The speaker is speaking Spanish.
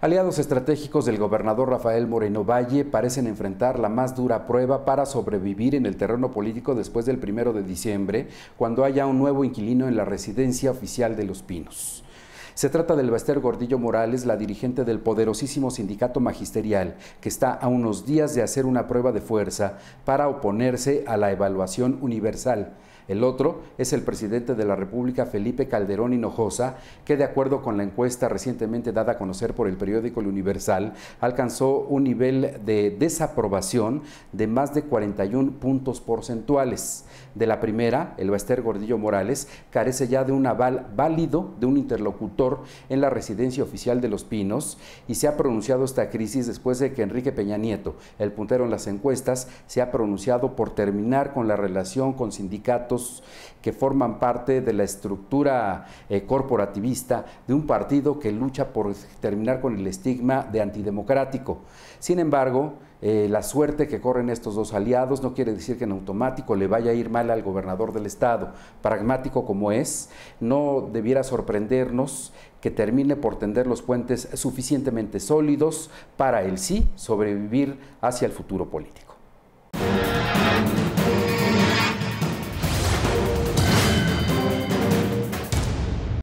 Aliados estratégicos del gobernador Rafael Moreno Valle parecen enfrentar la más dura prueba para sobrevivir en el terreno político después del primero de diciembre, cuando haya un nuevo inquilino en la residencia oficial de Los Pinos. Se trata de Bester Gordillo Morales, la dirigente del poderosísimo sindicato magisterial, que está a unos días de hacer una prueba de fuerza para oponerse a la evaluación universal. El otro es el presidente de la República, Felipe Calderón Hinojosa, que de acuerdo con la encuesta recientemente dada a conocer por el periódico El Universal, alcanzó un nivel de desaprobación de más de 41 puntos porcentuales. De la primera, el Bester Gordillo Morales carece ya de un aval válido de un interlocutor en la residencia oficial de Los Pinos y se ha pronunciado esta crisis después de que Enrique Peña Nieto, el puntero en las encuestas, se ha pronunciado por terminar con la relación con sindicatos que forman parte de la estructura eh, corporativista de un partido que lucha por terminar con el estigma de antidemocrático. Sin embargo, eh, la suerte que corren estos dos aliados no quiere decir que en automático le vaya a ir mal al gobernador del estado. Pragmático como es, no debiera sorprendernos que termine por tender los puentes suficientemente sólidos para el sí sobrevivir hacia el futuro político.